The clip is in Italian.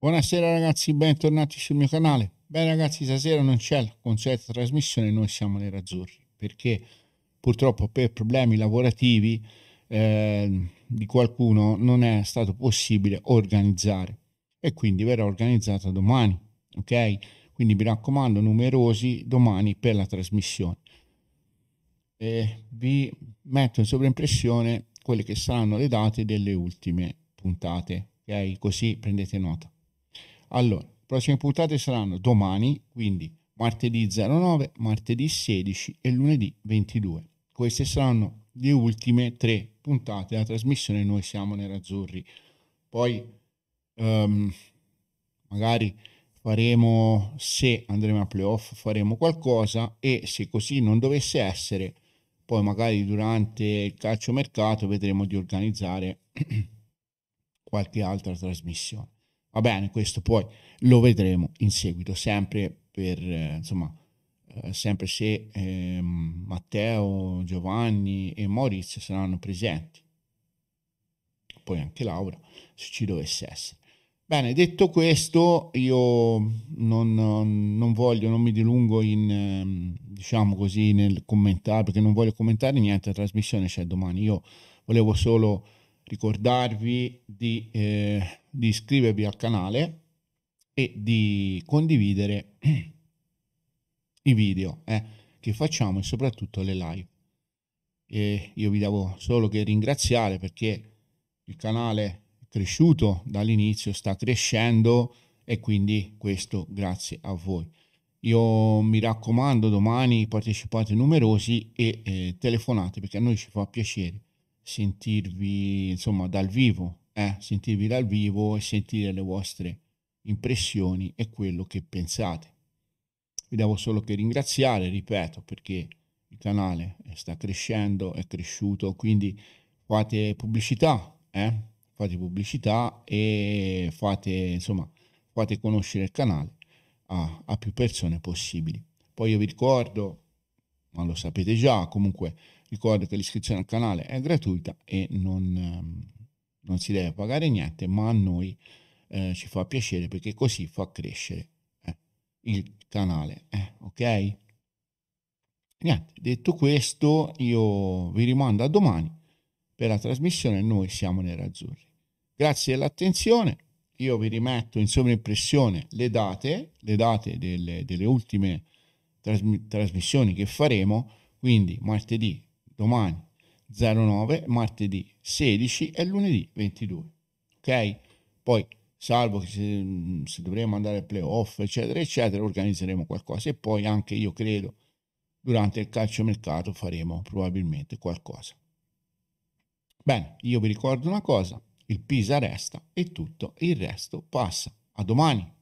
Buonasera ragazzi, bentornati sul mio canale. Beh ragazzi, stasera non c'è la consueta trasmissione, noi siamo nerazzurri, perché purtroppo per problemi lavorativi eh, di qualcuno non è stato possibile organizzare e quindi verrà organizzata domani, ok? Quindi mi raccomando, numerosi domani per la trasmissione. E vi metto in sovraimpressione quelle che saranno le date delle ultime puntate, ok? Così prendete nota. Allora, le prossime puntate saranno domani, quindi martedì 09, martedì 16 e lunedì 22. Queste saranno le ultime tre puntate della trasmissione Noi siamo Nerazzurri. Poi um, magari faremo, se andremo a playoff, faremo qualcosa e se così non dovesse essere, poi magari durante il calciomercato vedremo di organizzare qualche altra trasmissione. Va bene, questo poi lo vedremo in seguito, sempre per, eh, insomma, eh, sempre se eh, Matteo, Giovanni e Maurizio saranno presenti. Poi anche Laura, se ci dovesse essere. Bene, detto questo, io non, non voglio, non mi dilungo in, ehm, diciamo così, nel commentare, perché non voglio commentare niente, la trasmissione c'è domani. Io volevo solo ricordarvi di, eh, di iscrivervi al canale e di condividere i video eh, che facciamo e soprattutto le live. E io vi devo solo che ringraziare perché il canale è cresciuto dall'inizio, sta crescendo e quindi questo grazie a voi. Io mi raccomando domani partecipate numerosi e eh, telefonate perché a noi ci fa piacere sentirvi insomma dal vivo, eh? sentirvi dal vivo e sentire le vostre impressioni e quello che pensate. Vi devo solo che ringraziare, ripeto, perché il canale sta crescendo, è cresciuto, quindi fate pubblicità, eh? fate pubblicità e fate, insomma, fate conoscere il canale a, a più persone possibili. Poi io vi ricordo ma lo sapete già, comunque ricordo che l'iscrizione al canale è gratuita e non, ehm, non si deve pagare niente, ma a noi eh, ci fa piacere perché così fa crescere eh, il canale, eh, ok? Niente, detto questo io vi rimando a domani per la trasmissione Noi siamo Nerazzurri. Grazie dell'attenzione, io vi rimetto in sovraimpressione le date, le date delle, delle ultime trasmissioni che faremo, quindi martedì, domani 09, martedì 16 e lunedì 22. Ok? Poi, salvo che se, mm, se dovremo andare al playoff, eccetera, eccetera, organizzeremo qualcosa e poi anche io credo durante il calciomercato faremo probabilmente qualcosa. Bene, io vi ricordo una cosa, il Pisa resta e tutto il resto passa. A domani!